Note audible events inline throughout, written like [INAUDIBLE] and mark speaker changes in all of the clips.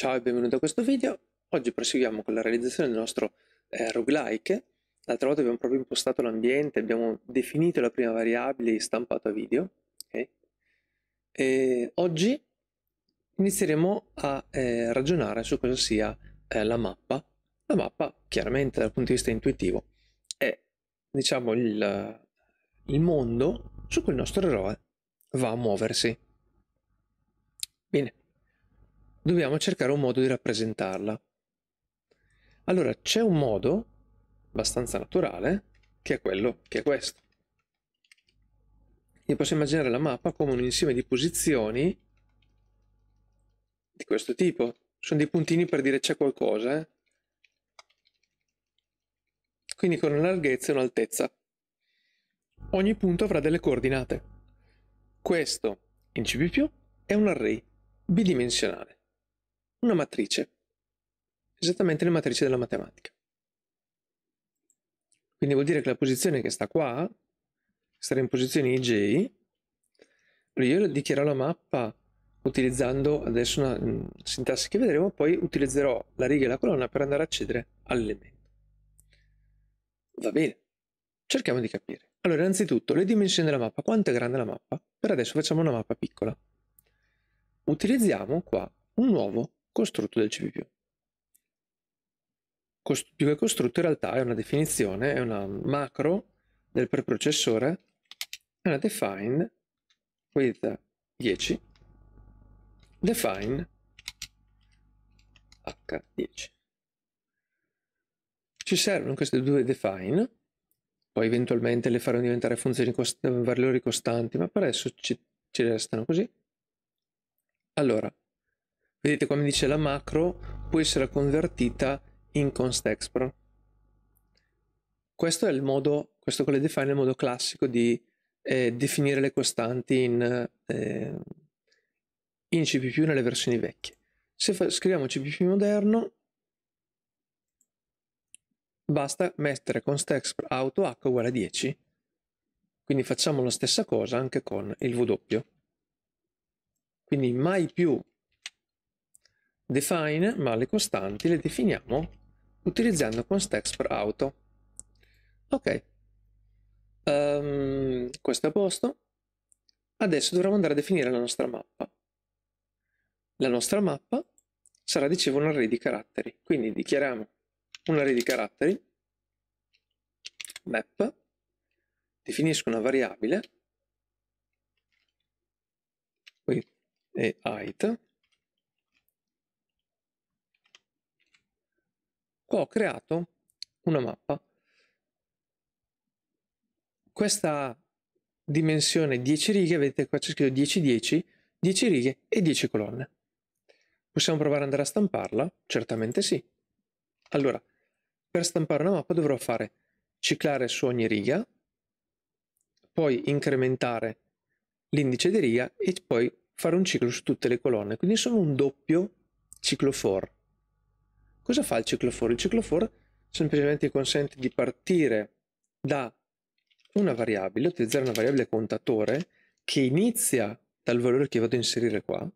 Speaker 1: Ciao e benvenuto a questo video. Oggi proseguiamo con la realizzazione del nostro eh, roguelike. L'altra volta abbiamo proprio impostato l'ambiente, abbiamo definito la prima variabile e stampato a video. Okay. oggi inizieremo a eh, ragionare su cosa sia eh, la mappa. La mappa, chiaramente dal punto di vista intuitivo, è diciamo il, il mondo su cui il nostro eroe va a muoversi. Bene, dobbiamo cercare un modo di rappresentarla. Allora, c'è un modo abbastanza naturale che è quello che è questo. Io posso immaginare la mappa come un insieme di posizioni di questo tipo. Sono dei puntini per dire c'è qualcosa. Eh? Quindi con una larghezza e un'altezza. Ogni punto avrà delle coordinate. Questo in C++ è un array bidimensionale una matrice, esattamente le matrici della matematica. Quindi vuol dire che la posizione che sta qua, sarà in posizione IJ, io dichiaro la mappa utilizzando adesso una mm, sintassi che vedremo, poi utilizzerò la riga e la colonna per andare a accedere all'elemento. Va bene, cerchiamo di capire. Allora, innanzitutto, le dimensioni della mappa. Quanto è grande la mappa? Per adesso facciamo una mappa piccola. Utilizziamo qua un nuovo costrutto del CPU. Cost- più che costrutto in realtà è una definizione, è una macro del preprocessore, è una define with 10, define h10. Ci servono queste due define, poi eventualmente le farò diventare funzioni cost- valori costanti, ma per adesso ci, ci restano così. Allora, Vedete come dice la macro può essere convertita in constExpro. Questo è il modo, questo con le define è il modo classico di eh, definire le costanti in, eh, in C++ nelle versioni vecchie. Se scriviamo C++ moderno, basta mettere constEx auto h uguale a 10. Quindi facciamo la stessa cosa anche con il W. Quindi mai più define, ma le costanti le definiamo utilizzando context per auto. Ok, um, questo è a posto. Adesso dovremo andare a definire la nostra mappa. La nostra mappa sarà, dicevo, un array di caratteri. Quindi dichiariamo un array di caratteri, map, definisco una variabile, qui è height, ho creato una mappa. Questa dimensione 10 righe, vedete qua c'è scritto 10, 10, 10 righe e 10 colonne. Possiamo provare ad andare a stamparla? Certamente sì. Allora, per stampare una mappa dovrò fare ciclare su ogni riga, poi incrementare l'indice di riga e poi fare un ciclo su tutte le colonne. Quindi sono un doppio ciclo for. Cosa fa il cicloforo? Il cicloforo semplicemente consente di partire da una variabile, utilizzare una variabile contatore che inizia dal valore che vado a inserire qua,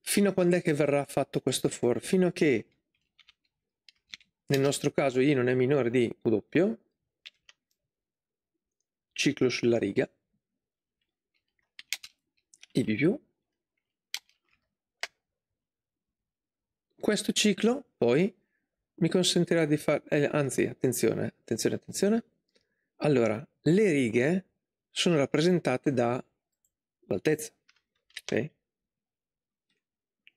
Speaker 1: fino a quando è che verrà fatto questo for? Fino a che nel nostro caso i non è minore di W, ciclo sulla riga, i più Questo ciclo poi mi consentirà di fare... Eh, anzi, attenzione, attenzione, attenzione. Allora, le righe sono rappresentate dall'altezza. Ok?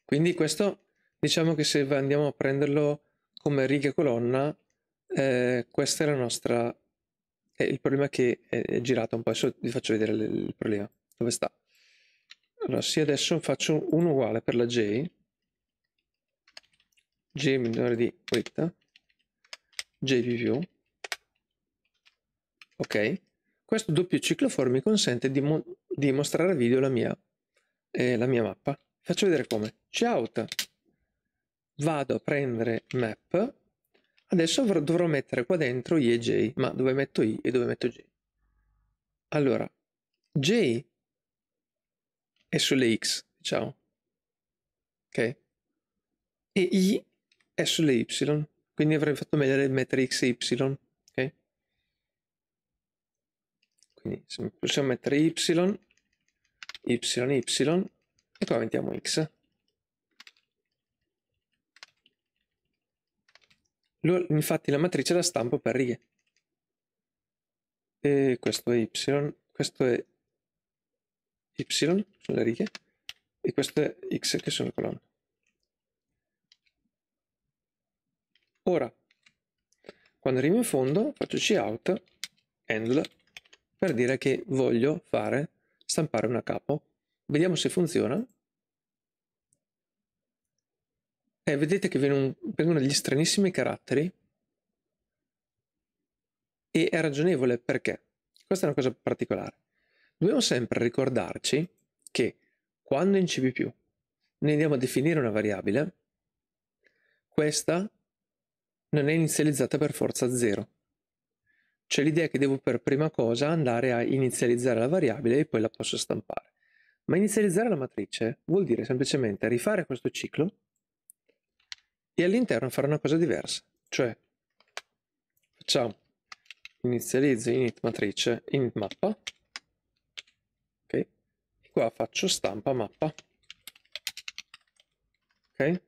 Speaker 1: Quindi questo, diciamo che se andiamo a prenderlo come riga colonna, eh, questa è la nostra... Eh, il problema è che è girata un po', adesso vi faccio vedere il problema, dove sta. Allora, se adesso faccio un uguale per la J, J minore di quetta, J più Ok? Questo doppio ciclofor mi consente di, mo di mostrare a video la mia, eh, la mia mappa. Faccio vedere come. Shout. Vado a prendere map. Adesso dovrò mettere qua dentro i e j, ma dove metto i e dove metto j? Allora, j è sulle x, diciamo. Ok? E i è sulle y, quindi avrei fatto meglio mettere x e y, ok? Quindi possiamo mettere y, y, y, e qua mettiamo x. infatti la matrice la stampo per righe. E questo è y, questo è y, sulle righe, e questo è x che sono colonne. Ora, quando arrivo in fondo, faccio cout handle per dire che voglio fare stampare una capo. Vediamo se funziona. E vedete che vengono degli stranissimi caratteri. E è ragionevole perché? Questa è una cosa particolare. Dobbiamo sempre ricordarci che quando in C++ noi andiamo a definire una variabile, questa non è inizializzata per forza 0. C'è l'idea che devo per prima cosa andare a inizializzare la variabile e poi la posso stampare. Ma inizializzare la matrice vuol dire semplicemente rifare questo ciclo e all'interno fare una cosa diversa. Cioè, facciamo inizializzo init matrice init mappa, ok? E qua faccio stampa mappa, ok?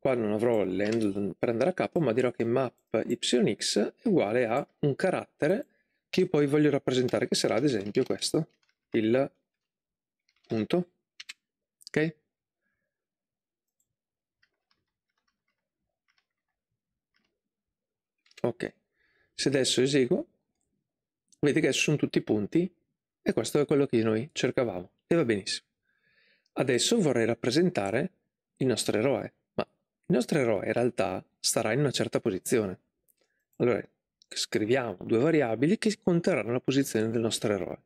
Speaker 1: Qua non avrò l'end per andare a capo, ma dirò che map yx è uguale a un carattere che io poi voglio rappresentare, che sarà ad esempio questo, il punto. Ok? Ok. Se adesso eseguo, vedete che sono tutti i punti e questo è quello che noi cercavamo e va benissimo. Adesso vorrei rappresentare il nostro eroe il nostro eroe in realtà starà in una certa posizione. Allora, scriviamo due variabili che conteranno la posizione del nostro eroe.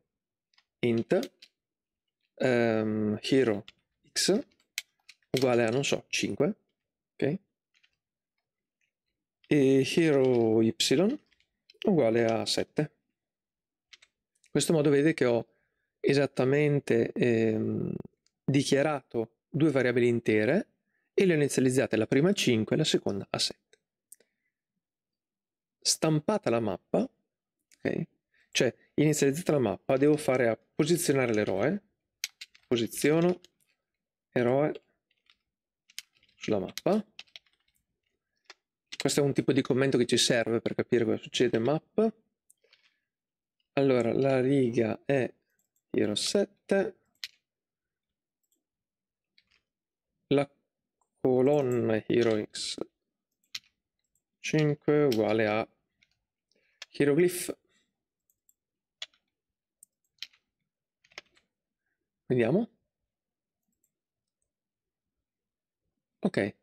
Speaker 1: int um, hero x uguale a, non so, 5, ok? E hero y uguale a 7. In questo modo vede che ho esattamente ehm, dichiarato due variabili intere e le ho inizializzate la prima a 5 e la seconda a 7. Stampata la mappa, okay, cioè inizializzata la mappa, devo fare a posizionare l'eroe, posiziono eroe sulla mappa. Questo è un tipo di commento che ci serve per capire cosa succede mappa. Allora, la riga è hero 7, colonna x 5 uguale a hieroglyph vediamo ok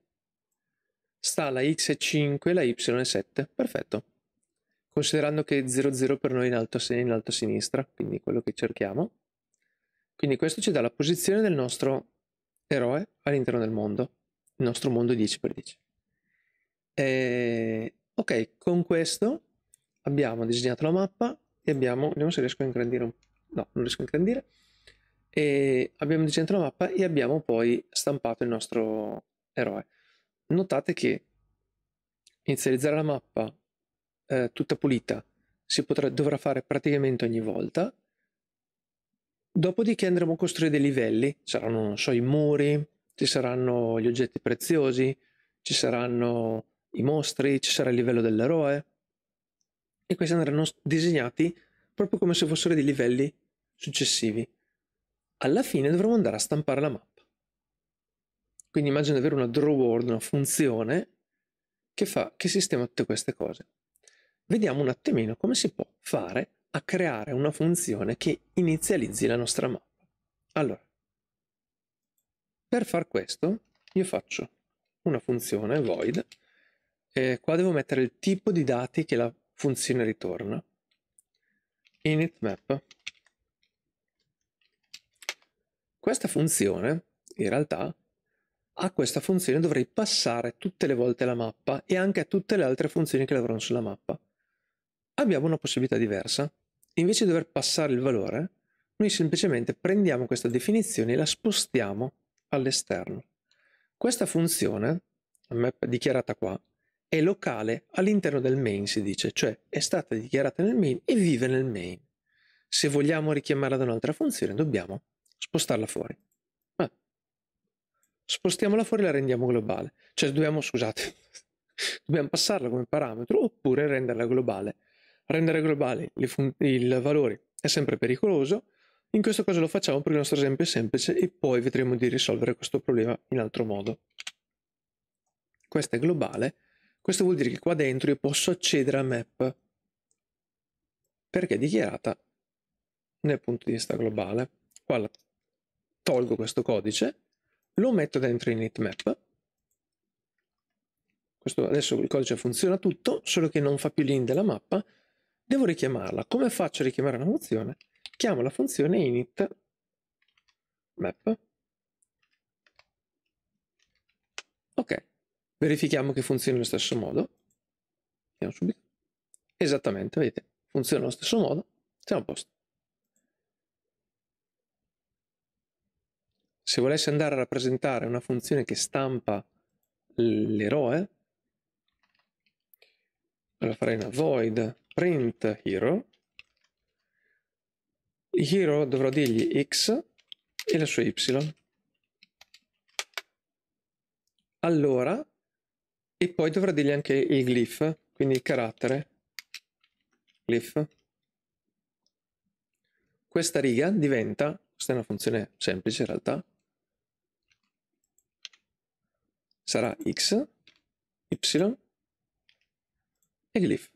Speaker 1: sta la x è 5 la y è 7 perfetto considerando che 00 per noi in alto, in alto a sinistra quindi quello che cerchiamo quindi questo ci dà la posizione del nostro eroe all'interno del mondo il nostro mondo 10x10. E, eh, ok, con questo abbiamo disegnato la mappa e abbiamo, vediamo se riesco a ingrandire un po', no, non riesco a ingrandire, e abbiamo disegnato la mappa e abbiamo poi stampato il nostro eroe. Notate che inizializzare la mappa eh, tutta pulita si potrà, dovrà fare praticamente ogni volta, dopodiché andremo a costruire dei livelli, saranno, non so, i muri, ci saranno gli oggetti preziosi, ci saranno i mostri, ci sarà il livello dell'eroe e questi andranno disegnati proprio come se fossero dei livelli successivi. Alla fine dovremo andare a stampare la mappa. Quindi immagino di avere una draw world, una funzione che, fa, che sistema tutte queste cose. Vediamo un attimino come si può fare a creare una funzione che inizializzi la nostra mappa. Allora, per far questo io faccio una funzione void e qua devo mettere il tipo di dati che la funzione ritorna. Initmap. Questa funzione, in realtà, a questa funzione dovrei passare tutte le volte la mappa e anche a tutte le altre funzioni che lavorano sulla mappa. Abbiamo una possibilità diversa. Invece di dover passare il valore, noi semplicemente prendiamo questa definizione e la spostiamo all'esterno. Questa funzione, map dichiarata qua, è locale all'interno del main, si dice, cioè è stata dichiarata nel main e vive nel main. Se vogliamo richiamarla da un'altra funzione, dobbiamo spostarla fuori. Ah. Spostiamola fuori e la rendiamo globale. Cioè dobbiamo, scusate, [LAUGHS] dobbiamo passarla come parametro oppure renderla globale. Rendere globale il valore è sempre pericoloso in questo caso lo facciamo perché il nostro esempio è semplice e poi vedremo di risolvere questo problema in altro modo. Questa è globale, questo vuol dire che qua dentro io posso accedere a map perché è dichiarata nel punto di vista globale. Qua tolgo questo codice, lo metto dentro init map. Questo, adesso il codice funziona tutto, solo che non fa più l'in della mappa. Devo richiamarla. Come faccio a richiamare una funzione? chiamo la funzione init map. Ok, verifichiamo che funzioni allo stesso modo. Vediamo subito. Esattamente, vedete, funziona allo stesso modo. Siamo a posto. Se volessi andare a rappresentare una funzione che stampa l'eroe, allora farei una void print hero hero dovrò dirgli x e la sua y. Allora, e poi dovrà dirgli anche il glyph, quindi il carattere glyph. Questa riga diventa, questa è una funzione semplice in realtà, sarà x, y e glyph.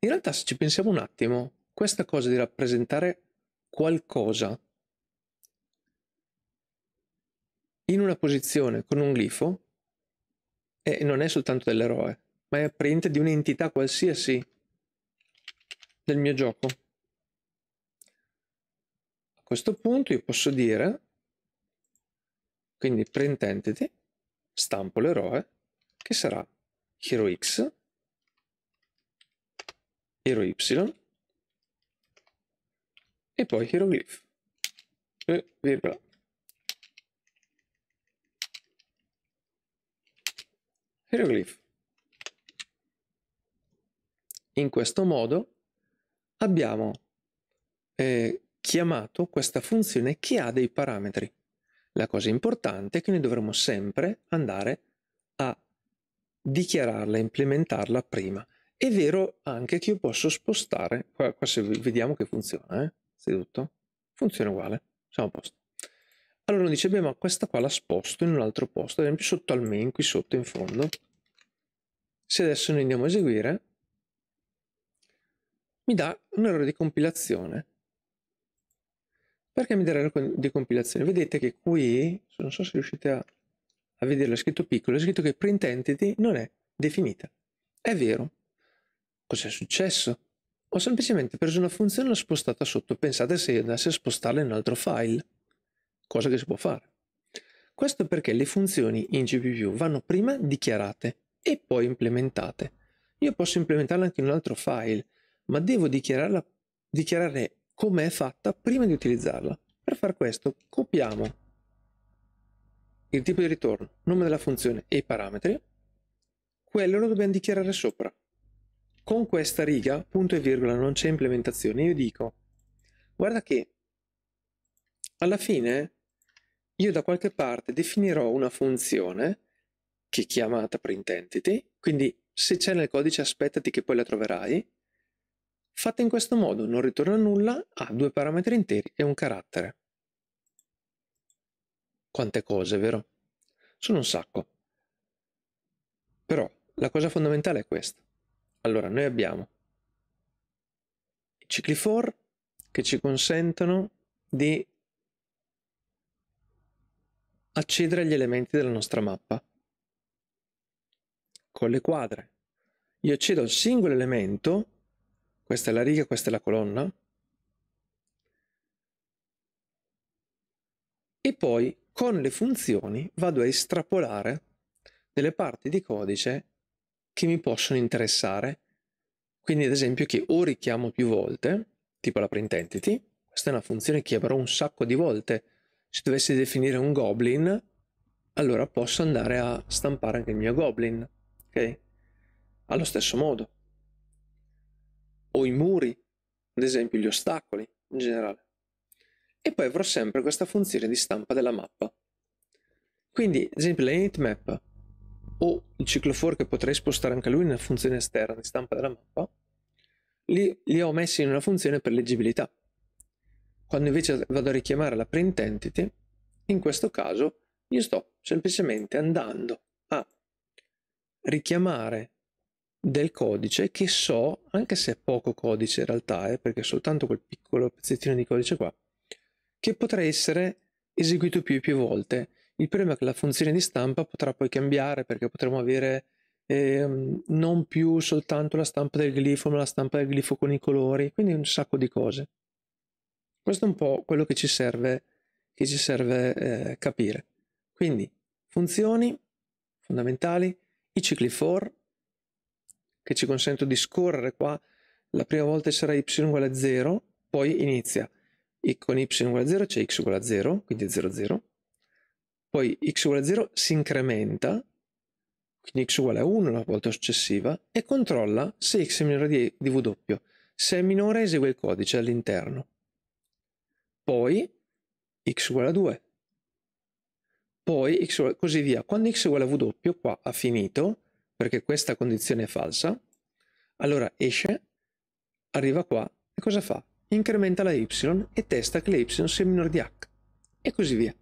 Speaker 1: In realtà se ci pensiamo un attimo, questa cosa di rappresentare qualcosa in una posizione con un glifo eh, non è soltanto dell'eroe, ma è print di un'entità qualsiasi del mio gioco. A questo punto io posso dire, quindi print entity, stampo l'eroe, che sarà hero x, hero y, e poi hieroglyph, eh, virgola. Hieroglyph. In questo modo abbiamo eh, chiamato questa funzione che ha dei parametri. La cosa importante è che noi dovremo sempre andare a dichiararla, implementarla prima. È vero anche che io posso spostare, qua, qua se vediamo che funziona, eh? innanzitutto funziona uguale, siamo a posto. Allora uno dice, beh, ma questa qua la sposto in un altro posto, ad esempio sotto al main, qui sotto in fondo. Se adesso noi andiamo a eseguire, mi dà un errore di compilazione. Perché mi dà l'errore di compilazione? Vedete che qui, non so se riuscite a, a vederlo, è scritto piccolo, è scritto che print entity non è definita. È vero. Cos'è successo? Ho semplicemente preso una funzione e l'ho spostata sotto. Pensate se andasse a spostarla in un altro file, cosa che si può fare. Questo perché le funzioni in GPU vanno prima dichiarate e poi implementate. Io posso implementarla anche in un altro file, ma devo dichiararla, dichiarare come è fatta prima di utilizzarla. Per far questo copiamo il tipo di ritorno, nome della funzione e i parametri, quello lo dobbiamo dichiarare sopra con questa riga, punto e virgola, non c'è implementazione. Io dico, guarda che alla fine io da qualche parte definirò una funzione che è chiamata printEntity, quindi se c'è nel codice aspettati che poi la troverai, fatta in questo modo non ritorna nulla, ha due parametri interi e un carattere. Quante cose, vero? Sono un sacco. Però la cosa fondamentale è questa. Allora, noi abbiamo i cicli for che ci consentono di accedere agli elementi della nostra mappa con le quadre. Io accedo al singolo elemento, questa è la riga, questa è la colonna, e poi con le funzioni vado a estrapolare delle parti di codice che mi possono interessare. Quindi ad esempio che o richiamo più volte, tipo la print entity, questa è una funzione che avrò un sacco di volte. Se dovessi definire un goblin, allora posso andare a stampare anche il mio goblin, ok? Allo stesso modo. O i muri, ad esempio gli ostacoli in generale. E poi avrò sempre questa funzione di stampa della mappa. Quindi, ad esempio, la init map o il ciclofor che potrei spostare anche lui nella funzione esterna di stampa della mappa, li, li ho messi in una funzione per leggibilità. Quando invece vado a richiamare la print entity, in questo caso io sto semplicemente andando a richiamare del codice che so, anche se è poco codice in realtà, eh, perché è soltanto quel piccolo pezzettino di codice qua, che potrà essere eseguito più e più volte il problema è che la funzione di stampa potrà poi cambiare perché potremo avere eh, non più soltanto la stampa del glifo, ma la stampa del glifo con i colori, quindi un sacco di cose. Questo è un po' quello che ci serve, che ci serve eh, capire. Quindi funzioni fondamentali, i cicli for che ci consentono di scorrere qua, la prima volta sarà y uguale a 0, poi inizia e con y uguale a 0 c'è x uguale a 0, quindi 0, 0, poi x uguale a 0 si incrementa, quindi x uguale a 1 la volta successiva, e controlla se x è minore di, di v Se è minore esegue il codice all'interno. Poi x uguale a 2. Poi x uguale, a così via. Quando x uguale a w qua ha finito, perché questa condizione è falsa, allora esce, arriva qua e cosa fa? Incrementa la y e testa che la y sia minore di h. E così via.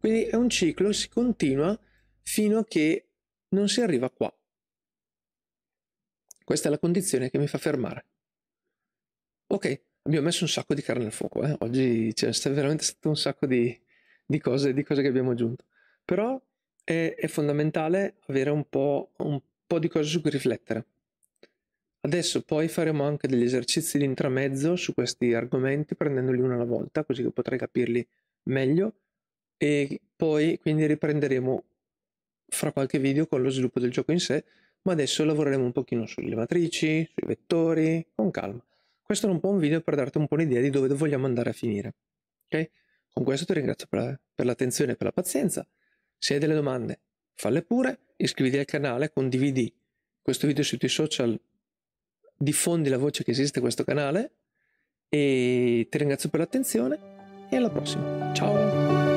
Speaker 1: Quindi è un ciclo, si continua fino a che non si arriva qua. Questa è la condizione che mi fa fermare. Ok, abbiamo messo un sacco di carne al fuoco. Eh? Oggi c'è cioè, veramente stato un sacco di, di, cose, di, cose, che abbiamo aggiunto. Però è, è fondamentale avere un po', un po' di cose su cui riflettere. Adesso poi faremo anche degli esercizi di intramezzo su questi argomenti, prendendoli uno alla volta, così che potrai capirli meglio e poi quindi riprenderemo fra qualche video con lo sviluppo del gioco in sé, ma adesso lavoreremo un pochino sulle matrici, sui vettori, con calma. Questo era un po' un video per darti un po' un'idea di dove vogliamo andare a finire. Okay? Con questo ti ringrazio per, per l'attenzione e per la pazienza. Se hai delle domande, falle pure, iscriviti al canale, condividi questo video sui tuoi social, diffondi la voce che esiste questo canale e ti ringrazio per l'attenzione e alla prossima. Ciao!